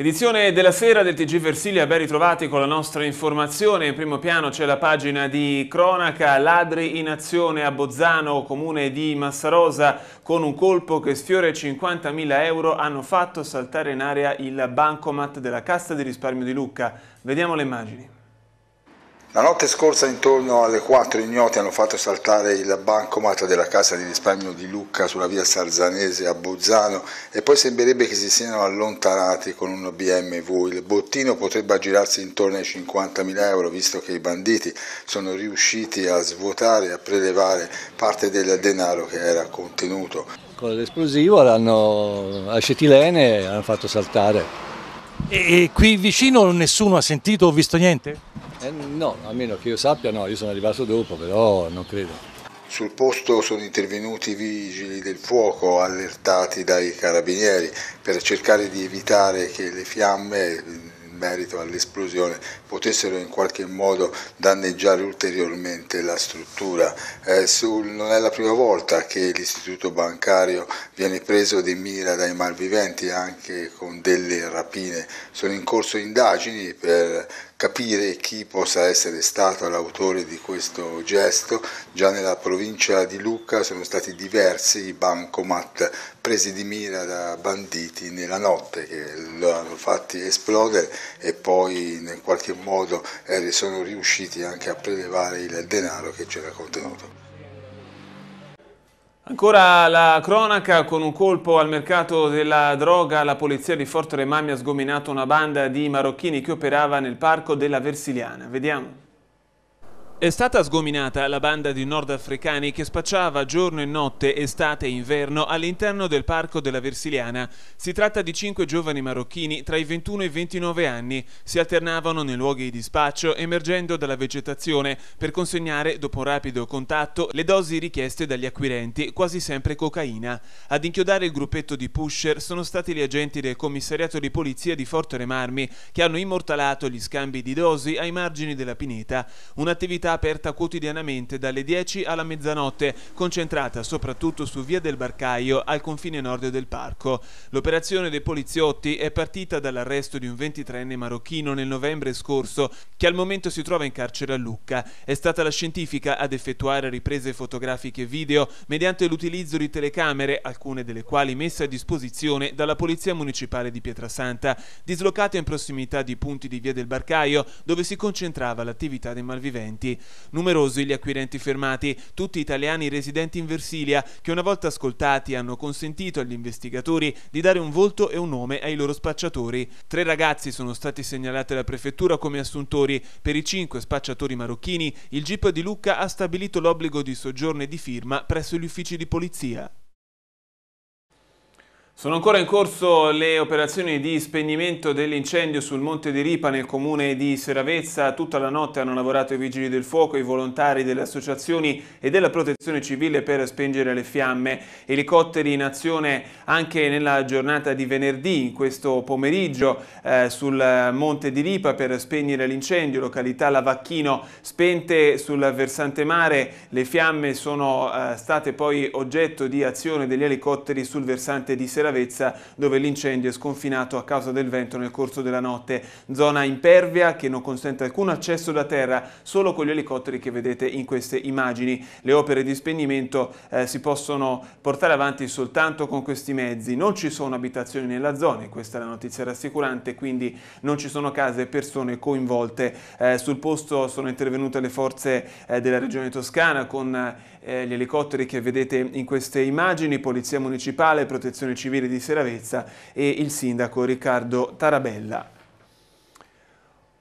Edizione della sera del TG Versilia, ben ritrovati con la nostra informazione. In primo piano c'è la pagina di cronaca, ladri in azione a Bozzano, comune di Massarosa, con un colpo che sfiora i 50.000 euro hanno fatto saltare in aria il bancomat della Cassa di risparmio di Lucca. Vediamo le immagini. La notte scorsa intorno alle 4 ignoti hanno fatto saltare il bancomat della Casa di risparmio di Lucca sulla via Sarzanese a Bozzano e poi sembrerebbe che si siano allontanati con un BMW. Il bottino potrebbe aggirarsi intorno ai 50.000 euro visto che i banditi sono riusciti a svuotare e a prelevare parte del denaro che era contenuto. Con l'esplosivo l'hanno acetilene e hanno fatto saltare. E qui vicino nessuno ha sentito o visto niente? Eh, no, meno che io sappia no, io sono arrivato dopo, però non credo. Sul posto sono intervenuti i vigili del fuoco allertati dai carabinieri per cercare di evitare che le fiamme in merito all'esplosione potessero in qualche modo danneggiare ulteriormente la struttura. Eh, sul, non è la prima volta che l'istituto bancario viene preso di mira dai malviventi anche con delle rapine. Sono in corso indagini per capire chi possa essere stato l'autore di questo gesto. Già nella provincia di Lucca sono stati diversi i bancomat presi di mira da banditi nella notte che lo hanno fatti esplodere e poi in qualche modo eh, sono riusciti anche a prelevare il denaro che c'era contenuto. Ancora la cronaca con un colpo al mercato della droga, la polizia di Forte Remami ha sgominato una banda di marocchini che operava nel parco della Versiliana. Vediamo. È stata sgominata la banda di nordafricani che spacciava giorno e notte, estate e inverno all'interno del parco della Versiliana. Si tratta di cinque giovani marocchini tra i 21 e i 29 anni. Si alternavano nei luoghi di spaccio, emergendo dalla vegetazione per consegnare, dopo rapido contatto, le dosi richieste dagli acquirenti, quasi sempre cocaina. Ad inchiodare il gruppetto di pusher sono stati gli agenti del commissariato di polizia di Forte Remarmi, che hanno immortalato gli scambi di dosi ai margini della pineta. Un'attività attività aperta quotidianamente dalle 10 alla mezzanotte, concentrata soprattutto su Via del Barcaio al confine nord del parco. L'operazione dei poliziotti è partita dall'arresto di un 23enne marocchino nel novembre scorso, che al momento si trova in carcere a Lucca. È stata la scientifica ad effettuare riprese fotografiche e video mediante l'utilizzo di telecamere, alcune delle quali messe a disposizione dalla Polizia Municipale di Pietrasanta, dislocate in prossimità di punti di Via del Barcaio dove si concentrava l'attività dei malviventi. Numerosi gli acquirenti fermati, tutti italiani residenti in Versilia, che una volta ascoltati hanno consentito agli investigatori di dare un volto e un nome ai loro spacciatori. Tre ragazzi sono stati segnalati alla prefettura come assuntori. Per i cinque spacciatori marocchini, il GIP di Lucca ha stabilito l'obbligo di soggiorno e di firma presso gli uffici di polizia. Sono ancora in corso le operazioni di spegnimento dell'incendio sul Monte di Ripa nel comune di Seravezza. Tutta la notte hanno lavorato i vigili del fuoco, i volontari delle associazioni e della protezione civile per spengere le fiamme. Elicotteri in azione anche nella giornata di venerdì, in questo pomeriggio, eh, sul Monte di Ripa per spegnere l'incendio. Località Lavacchino spente sul versante mare. Le fiamme sono eh, state poi oggetto di azione degli elicotteri sul versante di Seravezza Travezza dove l'incendio è sconfinato a causa del vento nel corso della notte. Zona impervia che non consente alcun accesso da terra, solo con gli elicotteri che vedete in queste immagini. Le opere di spegnimento eh, si possono portare avanti soltanto con questi mezzi. Non ci sono abitazioni nella zona, questa è la notizia rassicurante, quindi non ci sono case e persone coinvolte. Eh, sul posto sono intervenute le forze eh, della regione toscana con eh, eh, gli elicotteri che vedete in queste immagini, Polizia Municipale, Protezione Civile di Seravezza e il sindaco Riccardo Tarabella.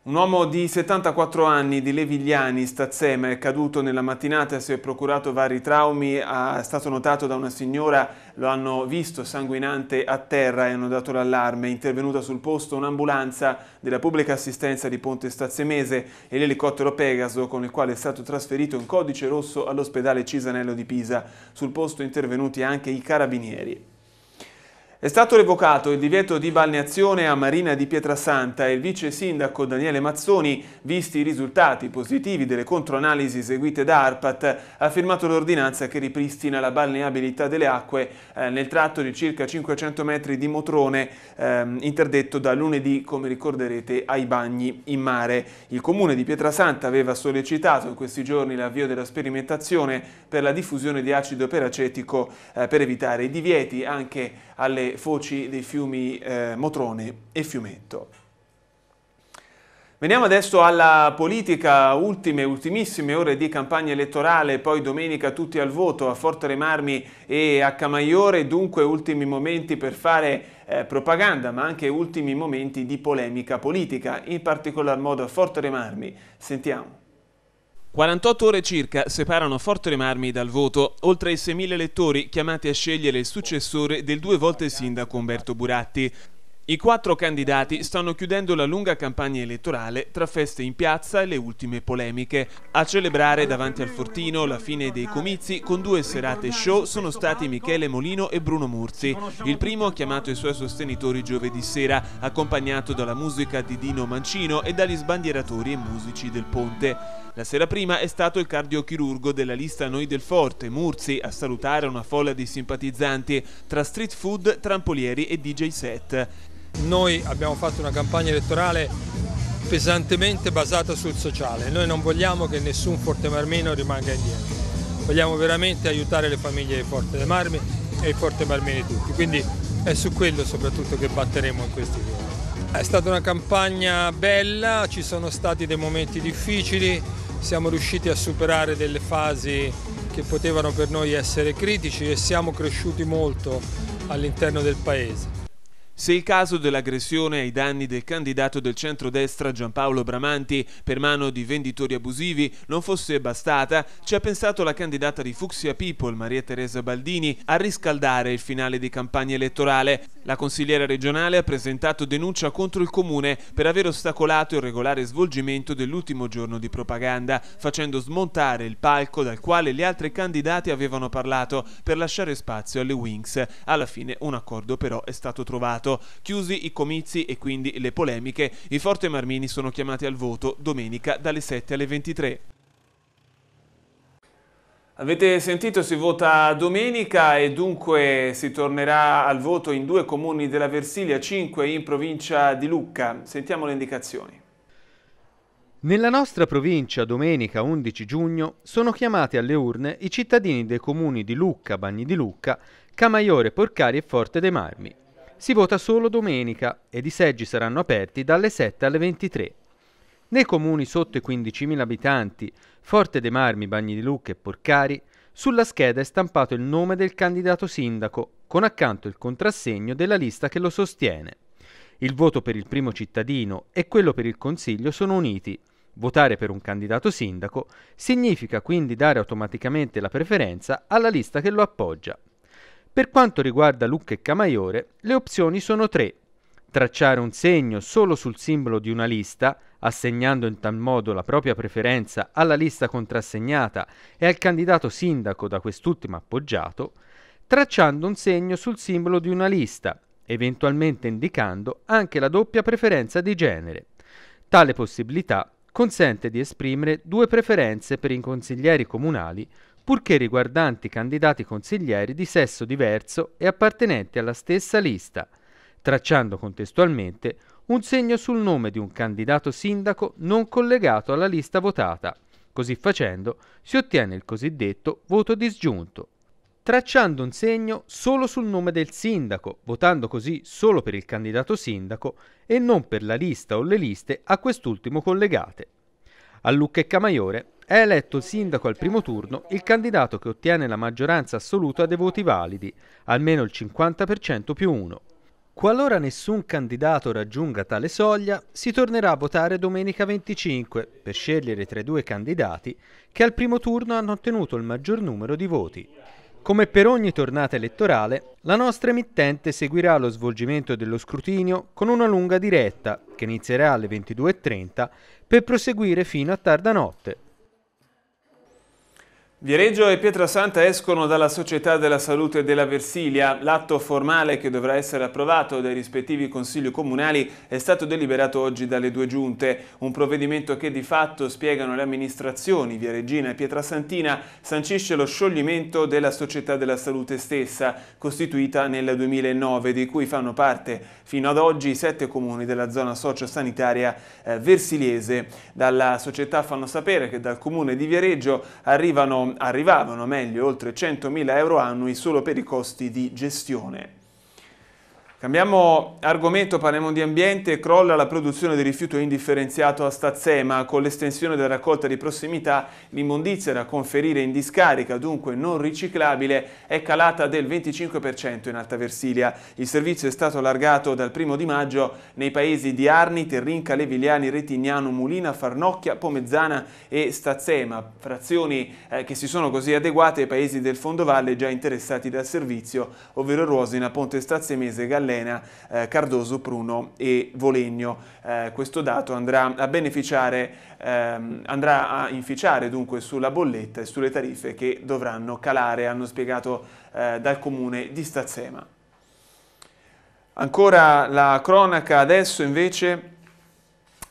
Un uomo di 74 anni di Levigliani, Stazzema, è caduto nella mattinata, si è procurato vari traumi, è stato notato da una signora, lo hanno visto sanguinante a terra e hanno dato l'allarme. È intervenuta sul posto un'ambulanza della pubblica assistenza di Ponte Stazzemese e l'elicottero Pegaso con il quale è stato trasferito in codice rosso all'ospedale Cisanello di Pisa. Sul posto intervenuti anche i carabinieri. È stato revocato il divieto di balneazione a Marina di Pietrasanta e il vice sindaco Daniele Mazzoni, visti i risultati positivi delle controanalisi eseguite da ARPAT, ha firmato l'ordinanza che ripristina la balneabilità delle acque eh, nel tratto di circa 500 metri di motrone eh, interdetto da lunedì, come ricorderete, ai bagni in mare. Il comune di Pietrasanta aveva sollecitato in questi giorni l'avvio della sperimentazione per la diffusione di acido peracetico eh, per evitare i divieti anche alle foci dei fiumi eh, Motrone e Fiumetto. Veniamo adesso alla politica, ultime, ultimissime ore di campagna elettorale, poi domenica tutti al voto a Forte Marmi e a Camaiore, dunque ultimi momenti per fare eh, propaganda, ma anche ultimi momenti di polemica politica, in particolar modo a Forte Marmi. Sentiamo. 48 ore circa separano Forte Marmi dal voto, oltre ai 6.000 elettori chiamati a scegliere il successore del due volte sindaco Umberto Buratti. I quattro candidati stanno chiudendo la lunga campagna elettorale tra feste in piazza e le ultime polemiche. A celebrare davanti al fortino la fine dei comizi con due serate show sono stati Michele Molino e Bruno Murzi. Il primo ha chiamato i suoi sostenitori giovedì sera, accompagnato dalla musica di Dino Mancino e dagli sbandieratori e musici del Ponte. La sera prima è stato il cardiochirurgo della lista Noi del Forte, Murzi, a salutare una folla di simpatizzanti tra street food, trampolieri e DJ set. Noi abbiamo fatto una campagna elettorale pesantemente basata sul sociale, noi non vogliamo che nessun Forte Marmino rimanga indietro, vogliamo veramente aiutare le famiglie di Forte Marmi e i Forte Marmini tutti, quindi è su quello soprattutto che batteremo in questi giorni. È stata una campagna bella, ci sono stati dei momenti difficili, siamo riusciti a superare delle fasi che potevano per noi essere critici e siamo cresciuti molto all'interno del paese. Se il caso dell'aggressione ai danni del candidato del centrodestra Giampaolo Bramanti per mano di venditori abusivi non fosse bastata, ci ha pensato la candidata di Fuxia People, Maria Teresa Baldini, a riscaldare il finale di campagna elettorale. La consigliera regionale ha presentato denuncia contro il comune per aver ostacolato il regolare svolgimento dell'ultimo giorno di propaganda, facendo smontare il palco dal quale gli altri candidati avevano parlato per lasciare spazio alle Wings. Alla fine un accordo però è stato trovato. Senato. Chiusi i comizi e quindi le polemiche, i Forte Marmini sono chiamati al voto domenica dalle 7 alle 23. Avete sentito, si vota domenica e dunque si tornerà al voto in due comuni della Versilia, 5 in provincia di Lucca. Sentiamo le indicazioni. Nella nostra provincia, domenica 11 giugno, sono chiamati alle urne i cittadini dei comuni di Lucca, Bagni di Lucca, Camaiore, Porcari e Forte dei Marmi. Si vota solo domenica ed i seggi saranno aperti dalle 7 alle 23. Nei comuni sotto i 15.000 abitanti, Forte dei Marmi, Bagni di Lucca e Porcari, sulla scheda è stampato il nome del candidato sindaco, con accanto il contrassegno della lista che lo sostiene. Il voto per il primo cittadino e quello per il Consiglio sono uniti. Votare per un candidato sindaco significa quindi dare automaticamente la preferenza alla lista che lo appoggia. Per quanto riguarda Lucca e Camaiore, le opzioni sono tre. Tracciare un segno solo sul simbolo di una lista, assegnando in tal modo la propria preferenza alla lista contrassegnata e al candidato sindaco da quest'ultima appoggiato, tracciando un segno sul simbolo di una lista, eventualmente indicando anche la doppia preferenza di genere. Tale possibilità consente di esprimere due preferenze per i consiglieri comunali purché riguardanti candidati consiglieri di sesso diverso e appartenenti alla stessa lista, tracciando contestualmente un segno sul nome di un candidato sindaco non collegato alla lista votata. Così facendo si ottiene il cosiddetto voto disgiunto, tracciando un segno solo sul nome del sindaco, votando così solo per il candidato sindaco e non per la lista o le liste a quest'ultimo collegate. A Lucca e Camaiore è eletto sindaco al primo turno il candidato che ottiene la maggioranza assoluta dei voti validi, almeno il 50% più uno. Qualora nessun candidato raggiunga tale soglia, si tornerà a votare domenica 25 per scegliere tra i due candidati che al primo turno hanno ottenuto il maggior numero di voti. Come per ogni tornata elettorale, la nostra emittente seguirà lo svolgimento dello scrutinio con una lunga diretta che inizierà alle 22.30 per proseguire fino a tarda notte. Viareggio e Pietrasanta escono dalla Società della Salute della Versilia. L'atto formale che dovrà essere approvato dai rispettivi consigli comunali è stato deliberato oggi dalle due giunte. Un provvedimento che di fatto, spiegano le amministrazioni Viareggina e Pietrasantina, sancisce lo scioglimento della Società della Salute stessa, costituita nel 2009, di cui fanno parte fino ad oggi sette comuni della zona sociosanitaria eh, versiliese. Dalla società fanno sapere che dal comune di Viareggio arrivano arrivavano meglio oltre 100.000 euro annui solo per i costi di gestione. Cambiamo argomento, parliamo di ambiente, crolla la produzione di rifiuto indifferenziato a Stazzema, con l'estensione della raccolta di prossimità l'immondizia da conferire in discarica, dunque non riciclabile, è calata del 25% in Alta Versilia. Il servizio è stato allargato dal 1 di maggio nei paesi di Arni, Terrinca, Levigliani, Retignano, Mulina, Farnocchia, Pomezzana e Stazzema, frazioni eh, che si sono così adeguate ai paesi del fondovalle già interessati dal servizio, ovvero Ruosina, Ponte Stazzemese, Galleria, Modena, eh, Cardoso, Pruno e Volegno. Eh, questo dato andrà a beneficiare, ehm, andrà a inficiare dunque sulla bolletta e sulle tariffe che dovranno calare, hanno spiegato eh, dal comune di Stazzema. Ancora la cronaca adesso invece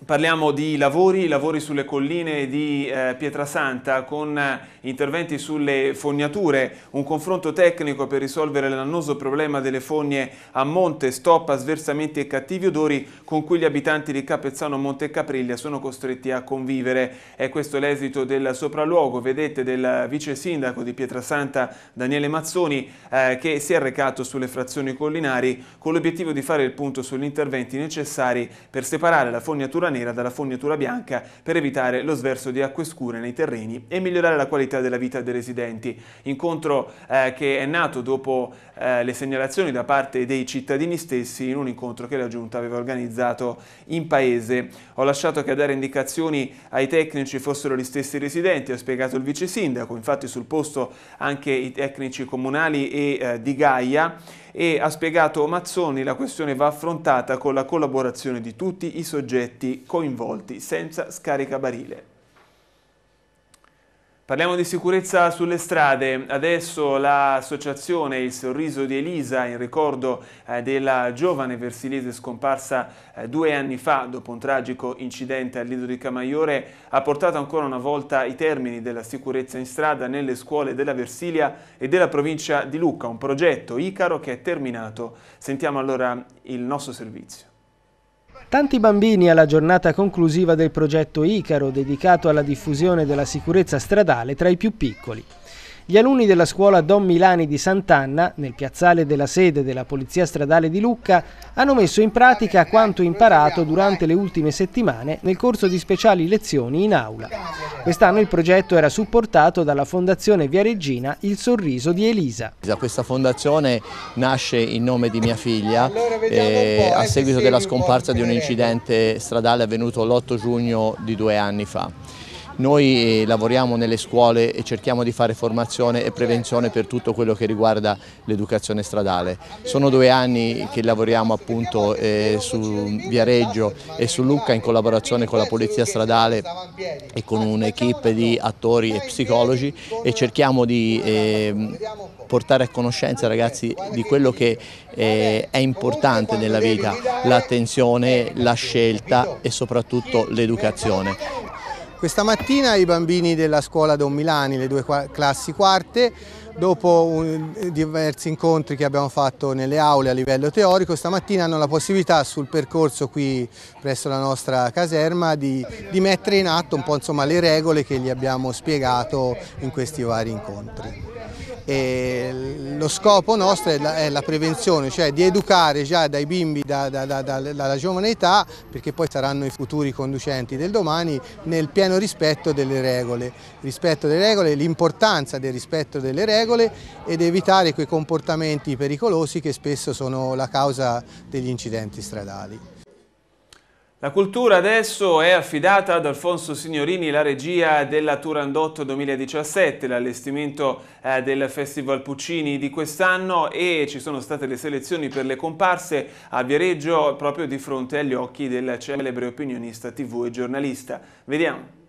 Parliamo di lavori, lavori sulle colline di eh, Pietrasanta con eh, interventi sulle fognature, un confronto tecnico per risolvere l'annoso problema delle fogne a monte, stop a sversamenti e cattivi odori con cui gli abitanti di Capezzano Monte Capriglia sono costretti a convivere. È questo l'esito del sopralluogo, vedete, del vice sindaco di Pietrasanta Daniele Mazzoni eh, che si è recato sulle frazioni collinari con l'obiettivo di fare il punto sugli interventi necessari per separare la fognatura fognatura nera dalla fognatura bianca per evitare lo sverso di acque scure nei terreni e migliorare la qualità della vita dei residenti. Incontro eh, che è nato dopo eh, le segnalazioni da parte dei cittadini stessi in un incontro che la Giunta aveva organizzato in paese. Ho lasciato che a dare indicazioni ai tecnici fossero gli stessi residenti, ha spiegato il vice sindaco, infatti sul posto anche i tecnici comunali e eh, di Gaia e ha spiegato Mazzoni la questione va affrontata con la collaborazione di tutti i soggetti coinvolti senza scaricabarile. Parliamo di sicurezza sulle strade, adesso l'associazione Il Sorriso di Elisa in ricordo eh, della giovane versilese scomparsa eh, due anni fa dopo un tragico incidente al di Camaiore ha portato ancora una volta i termini della sicurezza in strada nelle scuole della Versilia e della provincia di Lucca, un progetto Icaro che è terminato. Sentiamo allora il nostro servizio. Tanti bambini alla giornata conclusiva del progetto Icaro dedicato alla diffusione della sicurezza stradale tra i più piccoli gli alunni della scuola Don Milani di Sant'Anna, nel piazzale della sede della Polizia Stradale di Lucca, hanno messo in pratica quanto imparato durante le ultime settimane nel corso di speciali lezioni in aula. Quest'anno il progetto era supportato dalla Fondazione Viareggina Il Sorriso di Elisa. Questa fondazione nasce in nome di mia figlia eh, eh, a seguito della scomparsa di un incidente stradale avvenuto l'8 giugno di due anni fa. Noi eh, lavoriamo nelle scuole e cerchiamo di fare formazione e prevenzione per tutto quello che riguarda l'educazione stradale. Sono due anni che lavoriamo appunto eh, su Viareggio e su Lucca in collaborazione con la Polizia Stradale e con un'equipe di attori e psicologi e cerchiamo di eh, portare a conoscenza ragazzi di quello che eh, è importante nella vita, l'attenzione, la scelta e soprattutto l'educazione. Questa mattina i bambini della scuola Don Milani, le due classi quarte, dopo un, diversi incontri che abbiamo fatto nelle aule a livello teorico, stamattina hanno la possibilità sul percorso qui presso la nostra caserma di, di mettere in atto un po' insomma, le regole che gli abbiamo spiegato in questi vari incontri. E lo scopo nostro è la, è la, prevenzione, cioè di educare già dai bimbi da, da, da, dalla giovane età, perché poi saranno i futuri conducenti del domani, nel pieno rispetto delle regole. Rispetto delle regole, l'importanza del rispetto delle regole ed evitare quei comportamenti pericolosi che spesso sono la causa degli incidenti stradali. La cultura adesso è affidata ad Alfonso Signorini la regia della Turandotto 2017, l'allestimento eh, del Festival Puccini di quest'anno e ci sono state le selezioni per le comparse a Viareggio proprio di fronte agli occhi del celebre opinionista tv e giornalista. Vediamo.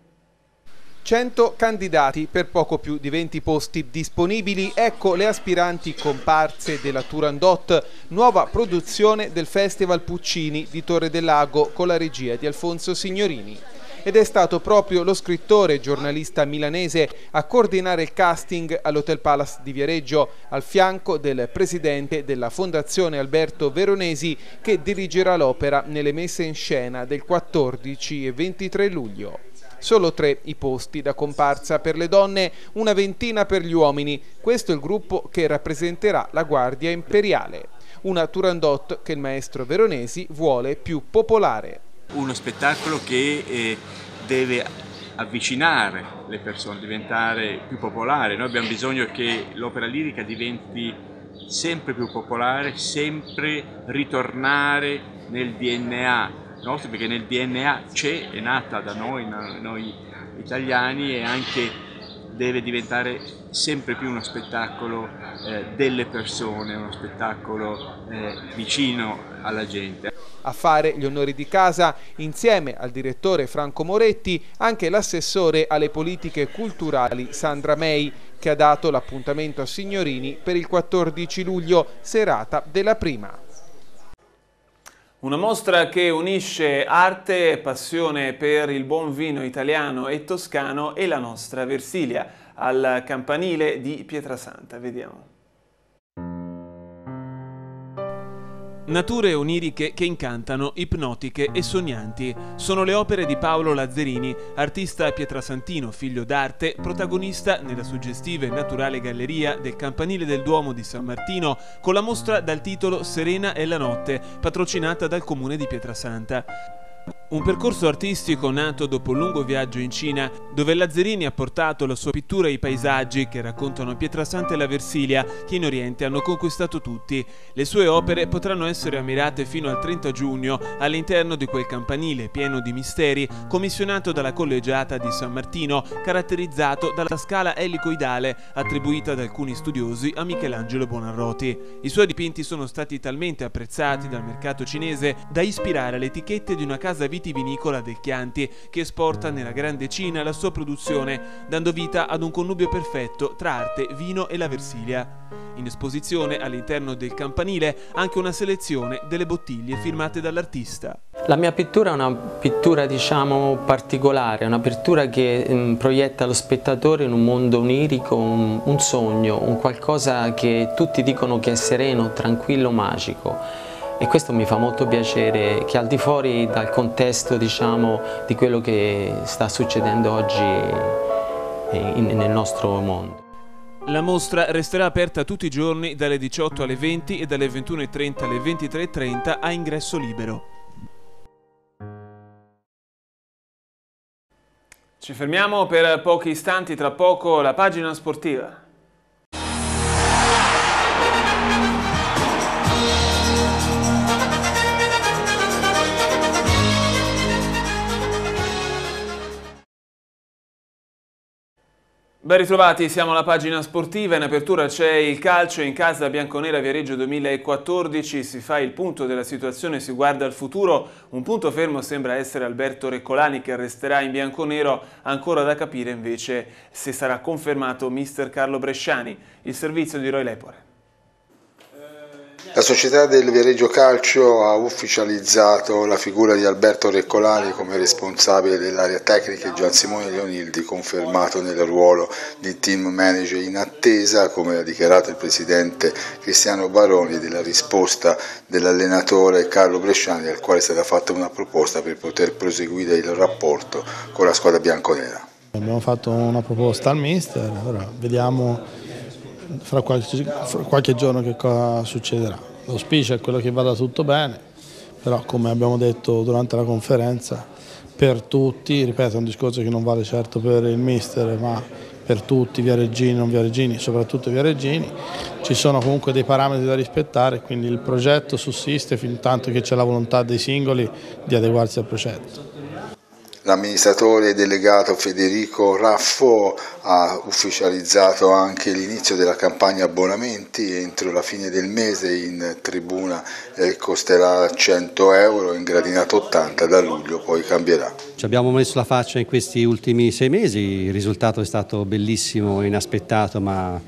100 candidati per poco più di 20 posti disponibili. Ecco le aspiranti comparse della Turandot, nuova produzione del Festival Puccini di Torre del Lago con la regia di Alfonso Signorini. Ed è stato proprio lo scrittore e giornalista milanese a coordinare il casting all'Hotel Palace di Viareggio, al fianco del presidente della Fondazione Alberto Veronesi, che dirigerà l'opera nelle messe in scena del 14 e 23 luglio. Solo tre i posti da comparsa per le donne, una ventina per gli uomini. Questo è il gruppo che rappresenterà la Guardia Imperiale. Una Turandot che il maestro Veronesi vuole più popolare. Uno spettacolo che eh, deve avvicinare le persone, diventare più popolare. Noi abbiamo bisogno che l'opera lirica diventi sempre più popolare, sempre ritornare nel DNA nostri, perché nel DNA c'è, è nata da noi, noi italiani e anche deve diventare sempre più uno spettacolo eh, delle persone, uno spettacolo eh, vicino alla gente. A fare gli onori di casa, insieme al direttore Franco Moretti, anche l'assessore alle politiche culturali Sandra May che ha dato l'appuntamento a Signorini per il 14 luglio, serata della prima. Una mostra che unisce arte e passione per il buon vino italiano e toscano e la nostra Versilia al campanile di Pietrasanta. Vediamo. Nature oniriche che incantano, ipnotiche e sognanti sono le opere di Paolo Lazzerini, artista pietrasantino, figlio d'arte, protagonista nella suggestiva e naturale galleria del campanile del Duomo di San Martino con la mostra dal titolo Serena è la notte, patrocinata dal comune di Pietrasanta. Un percorso artistico nato dopo un lungo viaggio in Cina, dove Lazzarini ha portato la sua pittura e i paesaggi che raccontano Pietrasanta e la Versilia, che in Oriente hanno conquistato tutti. Le sue opere potranno essere ammirate fino al 30 giugno all'interno di quel campanile pieno di misteri, commissionato dalla collegiata di San Martino, caratterizzato dalla scala elicoidale attribuita da alcuni studiosi a Michelangelo Buonarroti. I suoi dipinti sono stati talmente apprezzati dal mercato cinese da ispirare le etichette di una casa vita vitivinicola del Chianti, che esporta nella Grande Cina la sua produzione, dando vita ad un connubio perfetto tra arte, vino e la Versilia. In esposizione all'interno del campanile anche una selezione delle bottiglie firmate dall'artista. La mia pittura è una pittura diciamo particolare, una pittura che mh, mm, proietta lo spettatore in un mondo onirico, un, un sogno, un qualcosa che tutti dicono che è sereno, tranquillo, magico e questo mi fa molto piacere che al di fuori dal contesto diciamo, di quello che sta succedendo oggi nel nostro mondo. La mostra resterà aperta tutti i giorni dalle 18 alle 20 e dalle 21.30 alle 23.30 a ingresso libero. Ci fermiamo per pochi istanti, tra poco la pagina sportiva. Ben ritrovati, siamo alla pagina sportiva, in apertura c'è il calcio in casa bianconera Viareggio 2014, si fa il punto della situazione, si guarda al futuro, un punto fermo sembra essere Alberto Recolani che resterà in bianconero, ancora da capire invece se sarà confermato mister Carlo Bresciani, il servizio di Roy Lepore. La società del Viareggio Calcio ha ufficializzato la figura di Alberto Reccolani come responsabile dell'area tecnica e Gian Simone Leonildi confermato nel ruolo di team manager in attesa, come ha dichiarato il presidente Cristiano Baroni, della risposta dell'allenatore Carlo Bresciani al quale è stata fatta una proposta per poter proseguire il rapporto con la squadra bianconera. Abbiamo fatto una proposta al mister, ora vediamo fra qualche, fra qualche giorno che cosa succederà. L'auspicio è quello che vada tutto bene, però come abbiamo detto durante la conferenza, per tutti, ripeto è un discorso che non vale certo per il mister, ma per tutti, via Reggini, non via Reggini, soprattutto via Reggini, ci sono comunque dei parametri da rispettare, quindi il progetto sussiste fin tanto che c'è la volontà dei singoli di adeguarsi al progetto. L'amministratore delegato Federico Raffo ha ufficializzato anche l'inizio della campagna abbonamenti entro la fine del mese in tribuna eh, costerà 100 euro, in gradinato 80, da luglio poi cambierà. Ci abbiamo messo la faccia in questi ultimi sei mesi, il risultato è stato bellissimo, inaspettato ma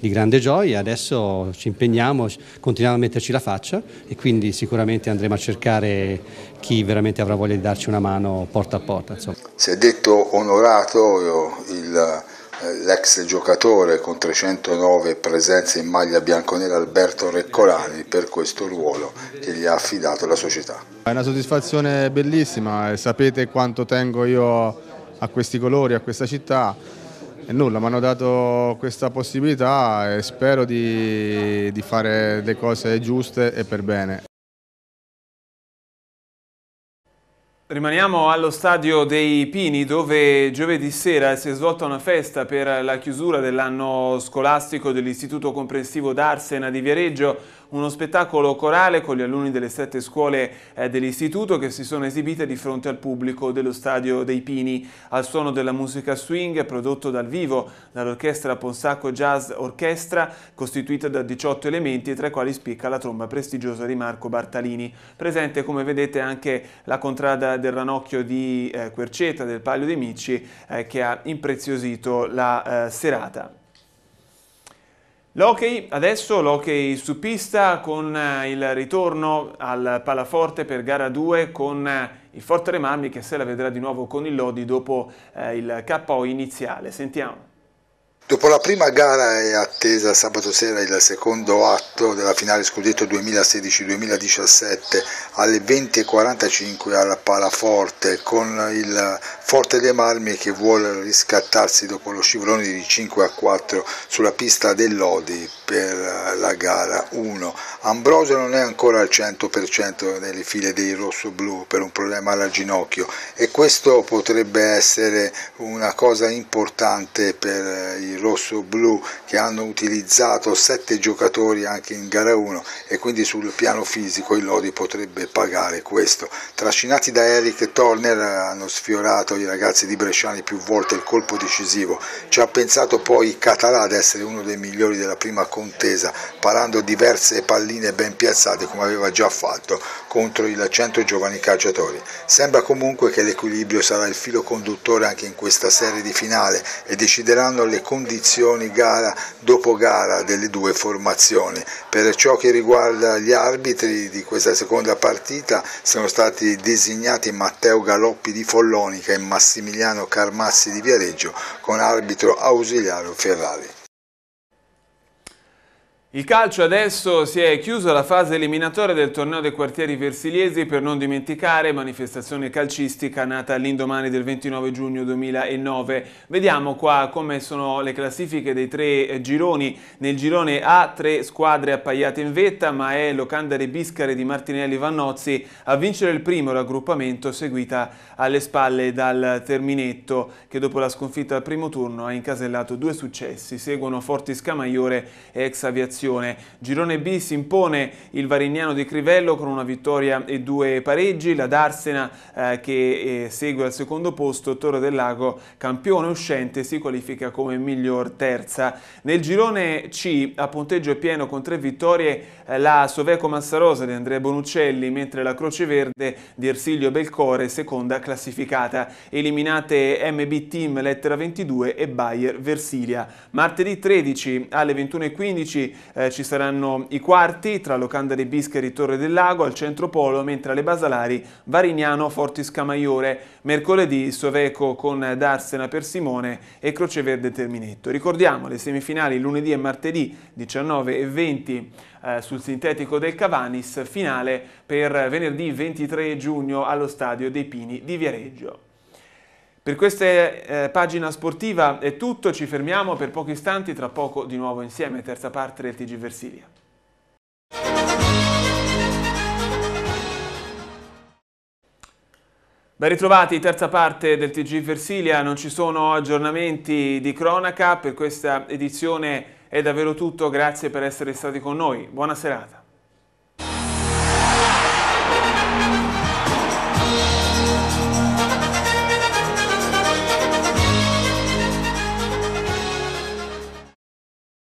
di grande gioia, adesso ci impegniamo, continuiamo a metterci la faccia e quindi sicuramente andremo a cercare chi veramente avrà voglia di darci una mano porta a porta. Insomma. Si è detto onorato eh, l'ex giocatore con 309 presenze in maglia bianconera Alberto Reccolani per questo ruolo che gli ha affidato la società. È una soddisfazione bellissima, sapete quanto tengo io a questi colori, a questa città. E nulla, mi hanno dato questa possibilità e spero di, di fare le cose giuste e per bene. Rimaniamo allo stadio dei Pini dove giovedì sera si è svolta una festa per la chiusura dell'anno scolastico dell'Istituto Comprensivo d'Arsena di Viareggio uno spettacolo corale con gli alunni delle sette scuole eh, dell'istituto che si sono esibite di fronte al pubblico dello stadio dei Pini al suono della musica swing prodotto dal vivo dall'orchestra Ponsacco Jazz Orchestra costituita da 18 elementi tra i quali spicca la tromba prestigiosa di Marco Bartalini. Presente come vedete anche la contrada del ranocchio di eh, Querceta del Palio dei Micci eh, che ha impreziosito la eh, serata. L'hockey, adesso l'hockey su pista con eh, il ritorno al Palaforte per gara 2 con eh, il Forte Remami che se la vedrà di nuovo con il Lodi dopo eh, il KO iniziale. Sentiamo. Dopo la prima gara è attesa sabato sera il secondo atto della finale scudetto 2016-2017 alle 20.45 al Palaforte con il Forte dei Marmi che vuole riscattarsi dopo lo scivolone di 5 a 4 sulla pista dell'Odi per la gara 1. Ambrosio non è ancora al 100% nelle file dei rosso-blu per un problema alla ginocchio e questo potrebbe essere una cosa importante per i il rosso-blu che hanno utilizzato sette giocatori anche in gara 1 e quindi sul piano fisico il Lodi potrebbe pagare questo. Trascinati da Eric Turner hanno sfiorato i ragazzi di Bresciani più volte il colpo decisivo, ci ha pensato poi Català ad essere uno dei migliori della prima contesa, parando diverse palline ben piazzate come aveva già fatto contro il 100 giovani calciatori. Sembra comunque che l'equilibrio sarà il filo conduttore anche in questa serie di finale e decideranno le condizioni condizioni gara dopo gara delle due formazioni. Per ciò che riguarda gli arbitri di questa seconda partita sono stati designati Matteo Galoppi di Follonica e Massimiliano Carmassi di Viareggio con arbitro ausiliario Ferrari. Il calcio adesso si è chiuso la fase eliminatoria del torneo dei quartieri versiliesi per non dimenticare manifestazione calcistica nata all'indomani del 29 giugno 2009. Vediamo qua come sono le classifiche dei tre eh, gironi. Nel girone A tre squadre appaiate in vetta ma è Locandare Biscare di Martinelli Vannozzi a vincere il primo raggruppamento seguita alle spalle dal Terminetto che dopo la sconfitta al primo turno ha incasellato due successi. Seguono Fortis Camaiore e Ex Aviazione promozione. Girone B si impone il Varignano di Crivello con una vittoria e due pareggi, la Darsena eh, che eh, segue al secondo posto, Torre del Lago campione uscente si qualifica come miglior terza. Nel girone C a punteggio pieno con tre vittorie eh, la Soveco Massarosa di Andrea Bonuccelli mentre la Croce Verde di Ersilio Belcore seconda classificata. Eliminate MB Team lettera 22 e Bayer Versilia. Martedì 13 alle 21.15 eh, ci saranno i quarti tra Locanda dei Bischeri, Torre del Lago, al centro polo, mentre alle Basalari, Varignano, Fortis Camaiore, mercoledì Soveco con Darsena per Simone e Croceverde Terminetto. Ricordiamo le semifinali lunedì e martedì 19 e 20 eh, sul sintetico del Cavanis, finale per venerdì 23 giugno allo stadio dei Pini di Viareggio. Per questa eh, pagina sportiva è tutto, ci fermiamo per pochi istanti, tra poco di nuovo insieme, terza parte del TG Versilia. Ben ritrovati, terza parte del TG Versilia, non ci sono aggiornamenti di cronaca, per questa edizione è davvero tutto, grazie per essere stati con noi, buona serata.